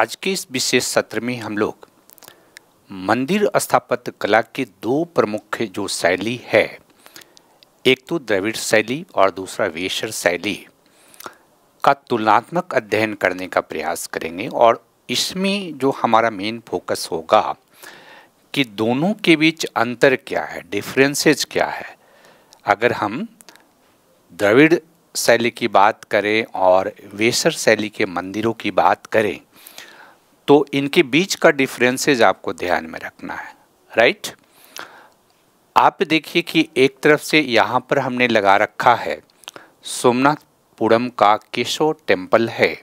आज के इस विशेष सत्र में हम लोग मंदिर स्थापत्य कला के दो प्रमुख जो शैली है एक तो द्रविड़ शैली और दूसरा वेशर शैली का तुलनात्मक अध्ययन करने का प्रयास करेंगे और इसमें जो हमारा मेन फोकस होगा कि दोनों के बीच अंतर क्या है डिफरेंसेस क्या है अगर हम द्रविड़ शैली की बात करें और वेशर शैली के मंदिरों की बात करें तो इनके बीच का डिफरेंसेज आपको ध्यान में रखना है राइट आप देखिए कि एक तरफ से यहाँ पर हमने लगा रखा है सोमनाथपुरम का केशव टेम्पल है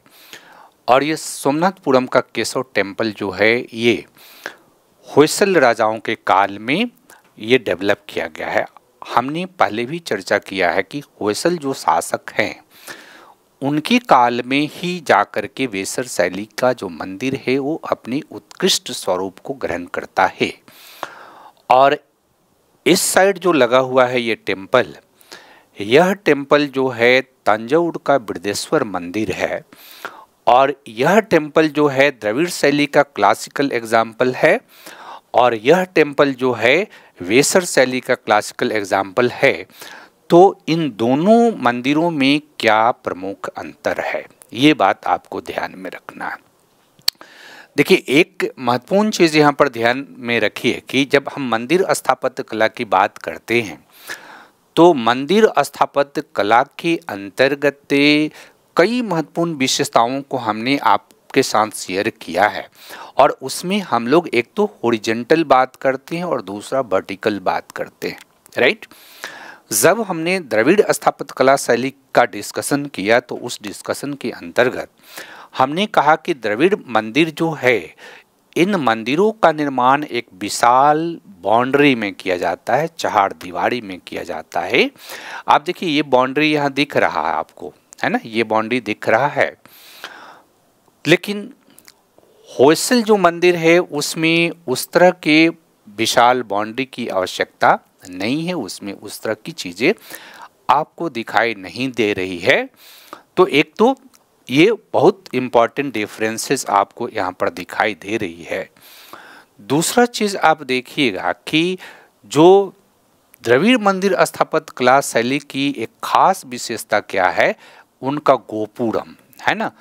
और ये सोमनाथपुरम का केशव टेम्पल जो है ये होसल राजाओं के काल में ये डेवलप किया गया है हमने पहले भी चर्चा किया है कि होसल जो शासक हैं उनके काल में ही जाकर के वेसर शैली का जो मंदिर है वो अपने उत्कृष्ट स्वरूप को ग्रहण करता है और इस साइड जो लगा हुआ है ये टेम्पल यह टेम्पल जो है तंजौर का बृदेश्वर मंदिर है और यह टेम्पल जो है द्रविड़ शैली का क्लासिकल एग्जाम्पल है और यह टेम्पल जो है वेसर शैली का क्लासिकल एग्जाम्पल है तो इन दोनों मंदिरों में क्या प्रमुख अंतर है ये बात आपको ध्यान में रखना है देखिए एक महत्वपूर्ण चीज़ यहाँ पर ध्यान में रखिए कि जब हम मंदिर स्थापत्य कला की बात करते हैं तो मंदिर स्थापत्य कला के अंतर्गत कई महत्वपूर्ण विशेषताओं को हमने आपके साथ शेयर किया है और उसमें हम लोग एक तो होरिजेंटल बात करते हैं और दूसरा वर्टिकल बात करते हैं राइट right? जब हमने द्रविड़ स्थापत्य कला शैली का डिस्कशन किया तो उस डिस्कशन के अंतर्गत हमने कहा कि द्रविड़ मंदिर जो है इन मंदिरों का निर्माण एक विशाल बाउंड्री में किया जाता है चार दीवारी में किया जाता है आप देखिए ये बाउंड्री यहाँ दिख रहा है आपको है ना ये बाउंड्री दिख रहा है लेकिन होसल जो मंदिर है उसमें उस तरह के विशाल बाउंड्री की आवश्यकता नहीं है उसमें उस तरह की चीज़ें आपको दिखाई नहीं दे रही है तो एक तो ये बहुत इम्पॉर्टेंट डिफरेंसेस आपको यहाँ पर दिखाई दे रही है दूसरा चीज़ आप देखिएगा कि जो द्रविड़ मंदिर स्थापित कला शैली की एक खास विशेषता क्या है उनका गोपुरम है ना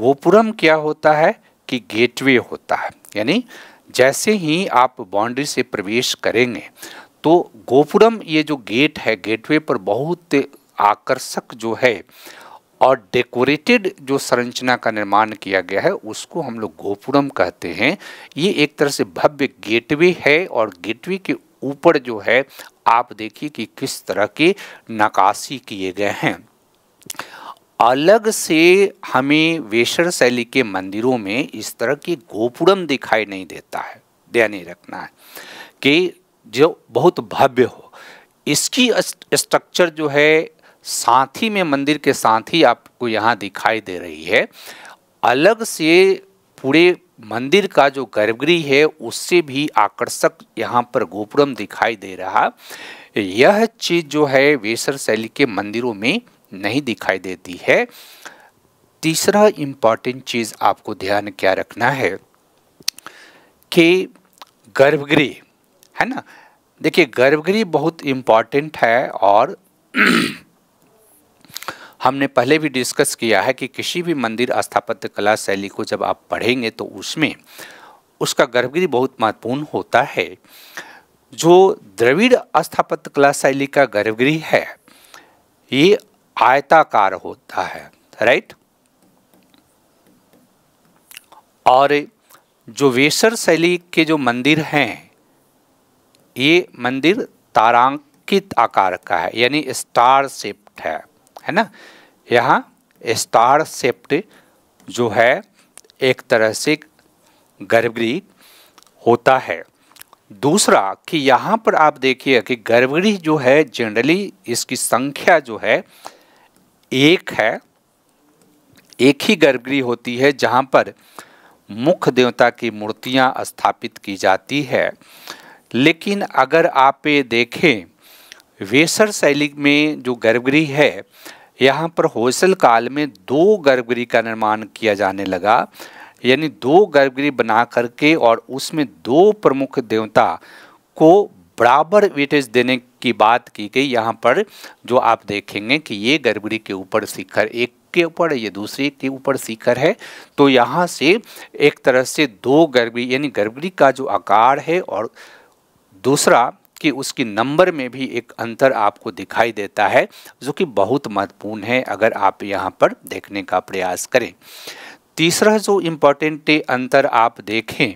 गोपुरम क्या होता है कि गेटवे होता है यानी जैसे ही आप बाउंड्री से प्रवेश करेंगे तो गोपुरम ये जो गेट है गेटवे पर बहुत आकर्षक जो है और डेकोरेटेड जो संरचना का निर्माण किया गया है उसको हम लोग गोपुरम कहते हैं ये एक तरह से भव्य गेटवे है और गेटवे के ऊपर जो है आप देखिए कि किस तरह के नकाशी किए गए हैं अलग से हमें वेशर शैली के मंदिरों में इस तरह की गोपुरम दिखाई नहीं देता है ध्यान रखना है कि जो बहुत भव्य हो इसकी स्ट्रक्चर जो है साथ ही में मंदिर के साथ ही आपको यहाँ दिखाई दे रही है अलग से पूरे मंदिर का जो गर्भगृह है उससे भी आकर्षक यहाँ पर गोपुरम दिखाई दे रहा यह चीज़ जो है वेसर शैली के मंदिरों में नहीं दिखाई देती है तीसरा इम्पॉर्टेंट चीज़ आपको ध्यान क्या रखना है कि गर्भगृह है ना देखिए गर्भगृह बहुत इम्पॉर्टेंट है और हमने पहले भी डिस्कस किया है कि किसी भी मंदिर स्थापत्य कला शैली को जब आप पढ़ेंगे तो उसमें उसका गर्भगृह बहुत महत्वपूर्ण होता है जो द्रविड़ स्थापत्य कला शैली का गर्भगृह है ये आयताकार होता है राइट और जो वेसर शैली के जो मंदिर हैं ये मंदिर तारांकित आकार का है यानी स्टार शेप्ड है है ना यहाँ स्टार शेप्ड जो है एक तरह से गर्भगृह होता है दूसरा कि यहाँ पर आप देखिए कि गर्भगृह जो है जनरली इसकी संख्या जो है एक है एक ही गर्भगृह होती है जहाँ पर मुख्य देवता की मूर्तियाँ स्थापित की जाती है लेकिन अगर आप ये देखें वेसर शैली में जो गर्भगृह है यहाँ पर होसल काल में दो गर्भगृह का निर्माण किया जाने लगा यानी दो गर्भगृह बना करके और उसमें दो प्रमुख देवता को बराबर वेटेज देने की बात की गई यहाँ पर जो आप देखेंगे कि ये गर्भगृह के ऊपर शिखर एक के ऊपर ये दूसरे के ऊपर शिखर है तो यहाँ से एक तरह से दो गर्भगृह यानी गर्भगृह का जो आकार है और दूसरा कि उसकी नंबर में भी एक अंतर आपको दिखाई देता है जो कि बहुत महत्वपूर्ण है अगर आप यहाँ पर देखने का प्रयास करें तीसरा जो इम्पोर्टेंट अंतर आप देखें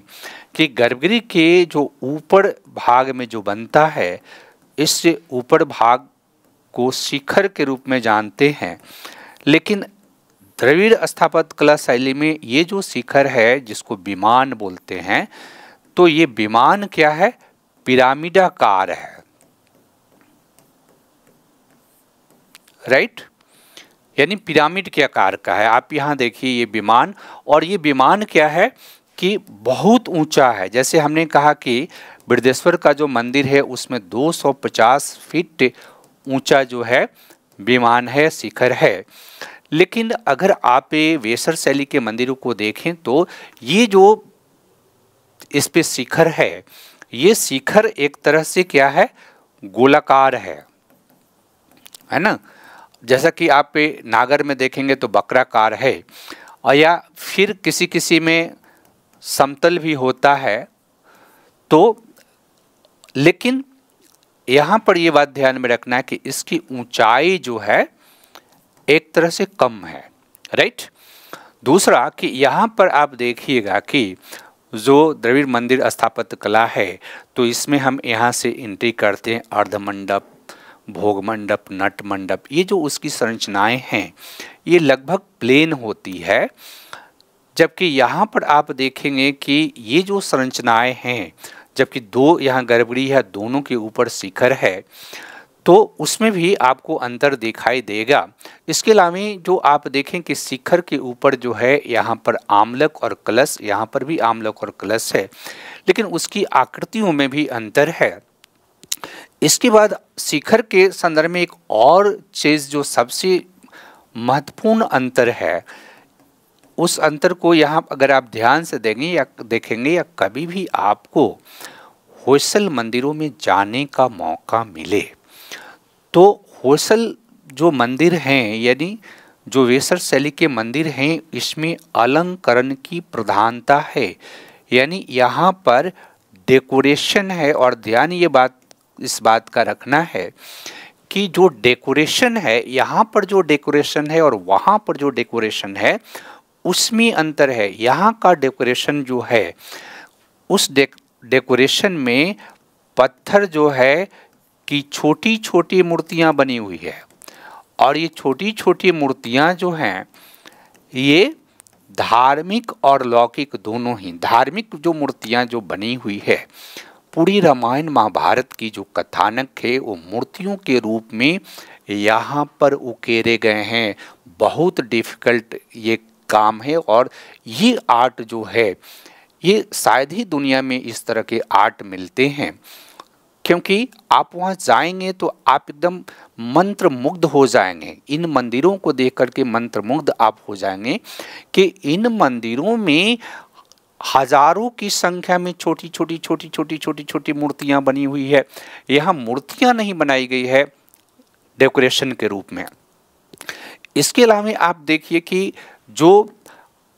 कि गर्भगृह के जो ऊपर भाग में जो बनता है इस ऊपर भाग को शिखर के रूप में जानते हैं लेकिन द्रविड़ स्थापत कला शैली में ये जो शिखर है जिसको विमान बोलते हैं तो ये विमान क्या है पिरामिडाकार है राइट यानी पिरामिड के आकार का है आप यहाँ देखिए ये विमान और ये विमान क्या है कि बहुत ऊंचा है जैसे हमने कहा कि बृदेश्वर का जो मंदिर है उसमें 250 फीट ऊंचा जो है विमान है शिखर है लेकिन अगर आप वेसर शैली के मंदिरों को देखें तो ये जो इस पे शिखर है ये शिखर एक तरह से क्या है गोलाकार है है ना जैसा कि आप नागर में देखेंगे तो बकराकार है और या फिर किसी किसी में समतल भी होता है तो लेकिन यहाँ पर ये बात ध्यान में रखना है कि इसकी ऊंचाई जो है एक तरह से कम है राइट दूसरा कि यहाँ पर आप देखिएगा कि जो द्रविड़ मंदिर स्थापत्य कला है तो इसमें हम यहाँ से एंट्री करते हैं अर्ध मंडप भोग मंडप नट मंडप ये जो उसकी संरचनाएं हैं ये लगभग प्लेन होती है जबकि यहाँ पर आप देखेंगे कि ये जो संरचनाएं हैं जबकि दो यहाँ गड़बड़ी है दोनों के ऊपर शिखर है तो उसमें भी आपको अंतर दिखाई देगा इसके अलावा जो आप देखें कि शिखर के ऊपर जो है यहाँ पर आमलक और कलश यहाँ पर भी आमलक और कलश है लेकिन उसकी आकृतियों में भी अंतर है इसके बाद शिखर के संदर्भ में एक और चीज़ जो सबसे महत्वपूर्ण अंतर है उस अंतर को यहाँ अगर आप ध्यान से देंगे या देखेंगे या कभी भी आपको होसल मंदिरों में जाने का मौका मिले तो होसल जो मंदिर हैं यानी जो वेसर शैली के मंदिर हैं इसमें अलंकरण की प्रधानता है यानी यहाँ पर डेकोरेशन है और ध्यान ये बात इस बात का रखना है कि जो डेकोरेशन है यहाँ पर जो डेकोरेशन है और वहाँ पर जो डेकोरेशन है उसमें अंतर है यहाँ का डेकोरेशन जो है उस डेकोरेशन में पत्थर जो है की छोटी छोटी मूर्तियाँ बनी हुई है और ये छोटी छोटी मूर्तियाँ जो हैं ये धार्मिक और लौकिक दोनों ही धार्मिक जो मूर्तियाँ जो बनी हुई है पूरी रामायण महाभारत की जो कथानक है वो मूर्तियों के रूप में यहाँ पर उकेरे गए हैं बहुत डिफ़िकल्ट ये काम है और ये आर्ट जो है ये शायद ही दुनिया में इस तरह के आर्ट मिलते हैं क्योंकि आप वहाँ जाएंगे तो आप एकदम मंत्र मुग्ध हो जाएंगे इन मंदिरों को देख करके मंत्र मुग्ध आप हो जाएंगे कि इन मंदिरों में हजारों की संख्या में छोटी छोटी छोटी छोटी छोटी छोटी मूर्तियाँ बनी हुई है यहाँ मूर्तियाँ नहीं बनाई गई है डेकोरेशन के रूप में इसके अलावा आप देखिए कि जो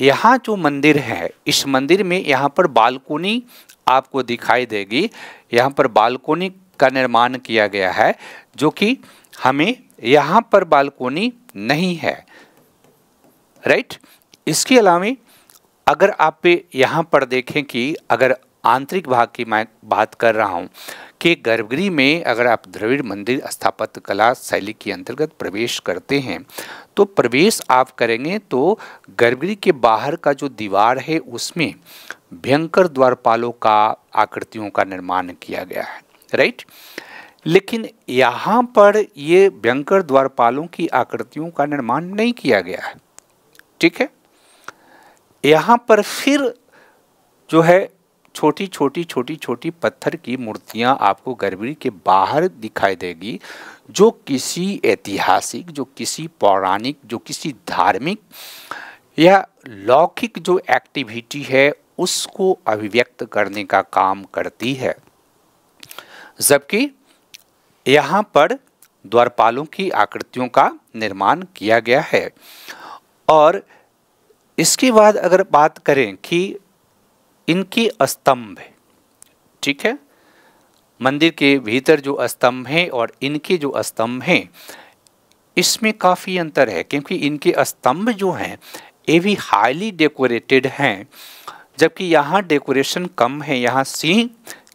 यहाँ जो मंदिर है इस मंदिर में यहाँ पर बालकोनी आपको दिखाई देगी यहाँ पर बालकोनी का निर्माण किया गया है जो कि हमें यहाँ पर बालकोनी नहीं है राइट इसके अलावा अगर आप यहाँ पर देखें कि अगर आंतरिक भाग की मैं बात कर रहा हूँ कि गर्भगृह में अगर आप द्रविड़ मंदिर स्थापत्य कला शैली के अंतर्गत प्रवेश करते हैं तो प्रवेश आप करेंगे तो गर्भगृह के बाहर का जो दीवार है उसमें भयंकर द्वारपालों का आकृतियों का निर्माण किया गया है राइट लेकिन यहाँ पर ये भयंकर द्वारपालों की आकृतियों का निर्माण नहीं किया गया है ठीक है यहाँ पर फिर जो है छोटी छोटी छोटी छोटी पत्थर की मूर्तियाँ आपको गर्भगृह के बाहर दिखाई देगी जो किसी ऐतिहासिक जो किसी पौराणिक जो किसी धार्मिक या लौकिक जो एक्टिविटी है उसको अभिव्यक्त करने का काम करती है जबकि यहाँ पर द्वारपालों की आकृतियों का निर्माण किया गया है और इसके बाद अगर बात करें कि इनकी स्तंभ ठीक है मंदिर के भीतर जो स्तंभ हैं और इनके जो स्तंभ हैं इसमें काफ़ी अंतर है क्योंकि इनके स्तंभ जो हैं ये भी हाईली डेकोरेटेड हैं जबकि यहाँ डेकोरेशन कम है यहाँ सिंह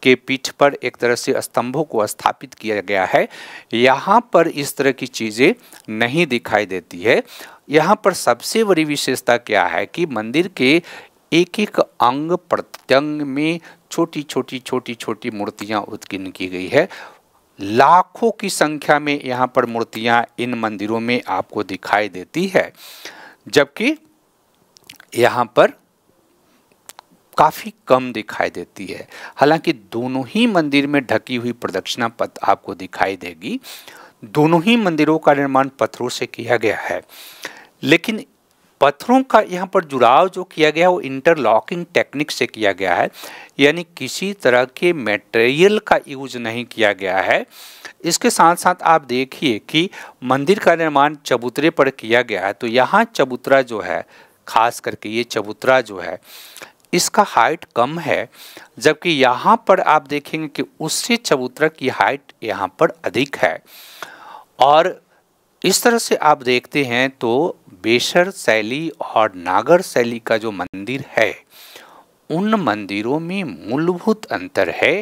के पीठ पर एक तरह से स्तंभों को स्थापित किया गया है यहाँ पर इस तरह की चीज़ें नहीं दिखाई देती है यहाँ पर सबसे बड़ी विशेषता क्या है कि मंदिर के एक एक अंग प्रत्यंग में छोटी छोटी छोटी छोटी मूर्तियाँ उत्कीर्ण की गई है लाखों की संख्या में यहाँ पर मूर्तियाँ इन मंदिरों में आपको दिखाई देती है जबकि यहाँ पर काफ़ी कम दिखाई देती है हालांकि दोनों ही मंदिर में ढकी हुई प्रदक्षिणा पथ आपको दिखाई देगी दोनों ही मंदिरों का निर्माण पत्थरों से किया गया है लेकिन पत्थरों का यहाँ पर जुड़ाव जो किया गया है वो इंटरलॉकिंग टेक्निक से किया गया है यानी किसी तरह के मटेरियल का यूज नहीं किया गया है इसके साथ साथ आप देखिए कि मंदिर का निर्माण चबूतरे पर किया गया है तो यहाँ चबूतरा जो है खास करके ये चबूतरा जो है इसका हाइट कम है जबकि यहाँ पर आप देखेंगे कि उससे चबूतरा की हाइट यहाँ पर अधिक है और इस तरह से आप देखते हैं तो बेशर शैली और नागर शैली का जो मंदिर है उन मंदिरों में मूलभूत अंतर है